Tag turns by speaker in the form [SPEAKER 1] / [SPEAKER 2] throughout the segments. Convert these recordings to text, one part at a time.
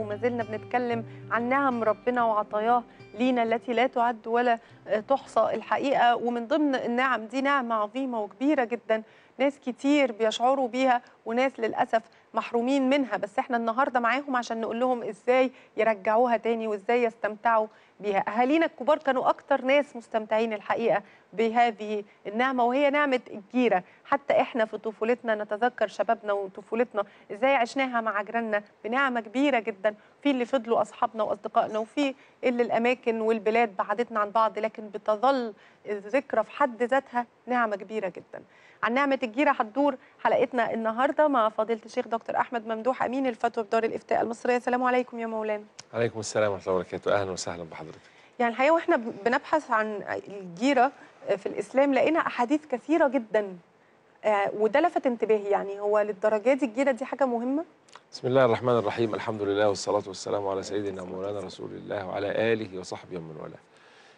[SPEAKER 1] وما زلنا بنتكلم عن نعم ربنا وعطاياه لينا التي لا تعد ولا تحصى الحقيقه ومن ضمن النعم دي نعمه عظيمه وكبيره جدا ناس كتير بيشعروا بيها وناس للاسف محرومين منها بس احنا النهارده معاهم عشان نقول لهم ازاي يرجعوها تاني وازاي يستمتعوا بيها أهالينا الكبار كانوا أكتر ناس مستمتعين الحقيقة بهذه النعمة وهي نعمة الجيرة حتى إحنا في طفولتنا نتذكر شبابنا وطفولتنا إزاي عشناها مع جيراننا بنعمة كبيرة جدا في اللي فضلوا أصحابنا وأصدقائنا وفي اللي الأماكن والبلاد بعدتنا عن بعض لكن بتظل الذكرى في حد ذاتها نعمة كبيرة جدا عن نعمة الجيرة هتدور حلقتنا النهاردة مع فضيلة الشيخ دكتور أحمد ممدوح أمين الفتوى بدار الإفتاء المصرية السلام عليكم يا مولانا
[SPEAKER 2] عليكم السلام ورحمة الله وبركاته أهلا وسهلا بحضرتك
[SPEAKER 1] يعني الحقيقه واحنا بنبحث عن الجيره في الاسلام لقينا احاديث كثيره جدا آه، وده لفت انتباهي يعني هو للدرجه دي الجيره دي حاجه مهمه
[SPEAKER 2] بسم الله الرحمن الرحيم الحمد لله والصلاه والسلام على سيدنا مولانا رسول الله وعلى اله وصحبه ومن والاه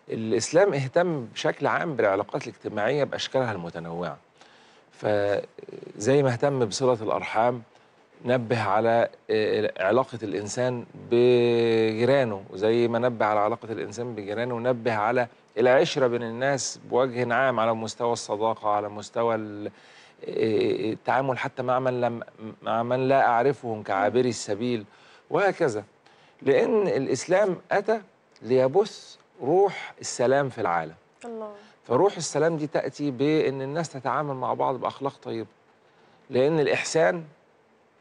[SPEAKER 2] الاسلام اهتم بشكل عام بالعلاقات الاجتماعيه باشكالها المتنوعه فزي ما اهتم بصله الارحام نبه على آه، علاقة الإنسان بجيرانه زي ما نبه على علاقة الإنسان بجيرانه نبه على العشرة بين الناس بوجه عام على مستوى الصداقة على مستوى آه، التعامل حتى مع من, لم مع من لا أعرفهم كعابري السبيل وهكذا لأن الإسلام أتى ليبث روح السلام في العالم الله فروح السلام دي تأتي بأن الناس تتعامل مع بعض بأخلاق طيبة لأن الإحسان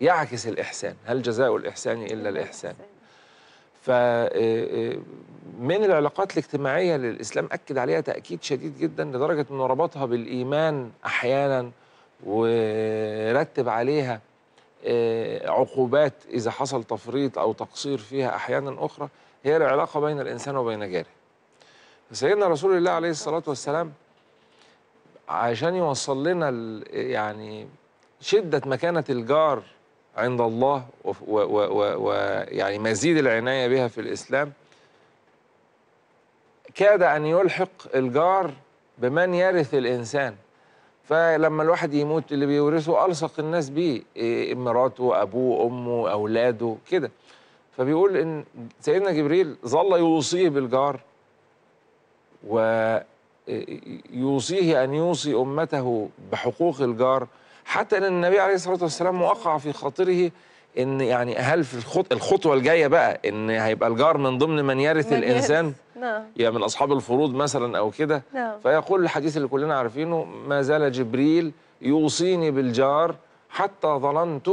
[SPEAKER 2] يعكس الإحسان هل جزاء الإحسان إلا الإحسان فمن آه، آه، العلاقات الاجتماعية اللي الإسلام أكد عليها تأكيد شديد جدا لدرجة أنه ربطها بالإيمان أحيانا ورتب عليها آه، عقوبات إذا حصل تفريط أو تقصير فيها أحيانا أخرى هي العلاقة بين الإنسان وبين جاره سيدنا رسول الله عليه الصلاة والسلام عشان يوصل لنا يعني شدة مكانة الجار عند الله ويعني مزيد العناية بها في الإسلام كاد أن يلحق الجار بمن يرث الإنسان فلما الواحد يموت اللي بيورثه ألصق الناس بيه إيه مراته أبوه أمه أولاده كده فبيقول إن سيدنا جبريل ظل يوصيه بالجار ويوصيه إيه، أن يوصي أمته بحقوق الجار حتى ان النبي عليه الصلاه والسلام وقع في خاطره ان يعني هل في الخط... الخطوه الجايه بقى ان هيبقى الجار من ضمن من يرث الانسان نعم يا من اصحاب الفروض مثلا او كده نعم. فيقول الحديث اللي كلنا عارفينه ما زال جبريل يوصيني بالجار حتى ظننت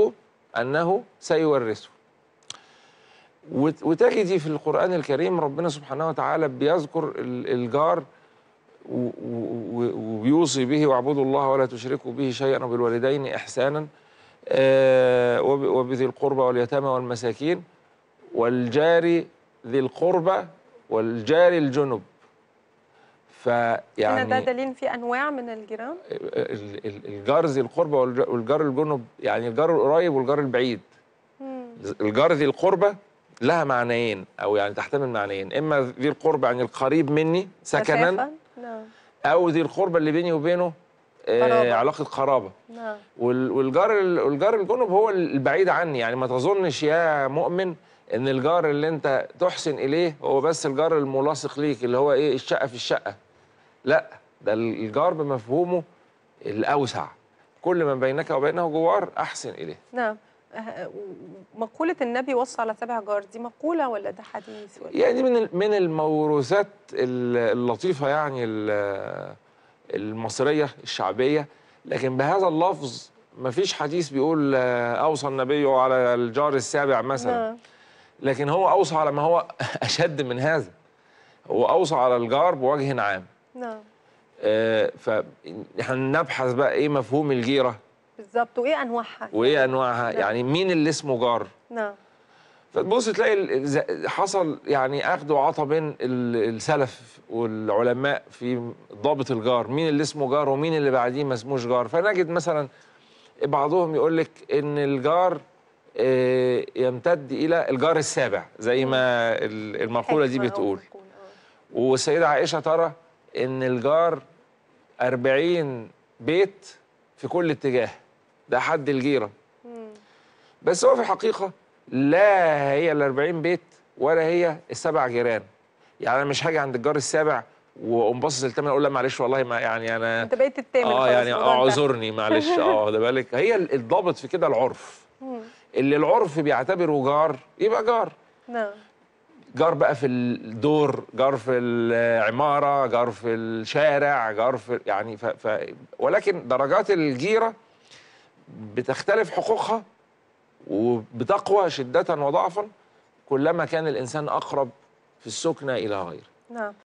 [SPEAKER 2] انه سيورثه وتجدي في القران الكريم ربنا سبحانه وتعالى بيذكر الجار وبيوصي به واعبدوا الله ولا تشركوا به شيئا وبالوالدين إحسانا آه، وبذي القربى واليتامى والمساكين والجار ذي القربى والجار الجنب فيعني هنا ده
[SPEAKER 1] دليل في انواع من الجيران
[SPEAKER 2] آه، الجار ذي القربى والجار الجنب يعني الجار القريب والجار البعيد الجار ذي القربى لها معنيين او يعني تحتمل معنيين اما ذي القربى يعني القريب مني سكنا نعم او دي القربه اللي بيني وبينه آه علاقه قرابه نعم والجار الجار الجنب هو البعيد عني يعني ما تظنش يا مؤمن ان الجار اللي انت تحسن اليه هو بس الجار الملاصق ليك اللي هو ايه الشقه في الشقه لا ده الجار بمفهومه الاوسع كل من بينك وبينه جوار احسن اليه
[SPEAKER 1] نعم أه، مقولة النبي وصى على سبع جار دي مقولة ولا ده حديث ولا يعني
[SPEAKER 2] من من الموروثات اللطيفة يعني المصرية الشعبية لكن بهذا اللفظ مفيش حديث بيقول آه، أوصى النبي على الجار السابع مثلا نعم. لكن هو أوصى على ما هو أشد من هذا هو أوصى على الجار بوجه عام نعم آه، فنحن نبحث بقى إيه مفهوم الجيرة
[SPEAKER 1] بالظبط وايه انواعها يعني وايه
[SPEAKER 2] انواعها نعم. يعني مين اللي اسمه جار نعم فتبص تلاقي حصل يعني اخد وعطى بين السلف والعلماء في ضابط الجار مين اللي اسمه جار ومين اللي بعديه ما اسموش جار فنجد مثلا بعضهم يقول لك ان الجار آه، يمتد الى الجار السابع زي ما المقوله دي بتقول آه. والسيده عائشه ترى ان الجار 40 بيت في كل اتجاه ده حد الجيره بس هو في الحقيقه لا هي الأربعين بيت ولا هي السبع جيران يعني انا مش هاجي عند الجار السابع واقوم باصص اقول له معلش والله ما يعني انا انت بقيت الثامن اه يعني اعذرني معلش اه ده بالك هي الضابط في كده العرف اللي العرف بيعتبره جار يبقى جار نعم جار بقى في الدور جار في العماره جار في الشارع جار في يعني ف... ف... ولكن درجات الجيره بتختلف حقوقها وبتقوى شدة وضعفا كلما كان الإنسان أقرب في السكنة إلى غيره نعم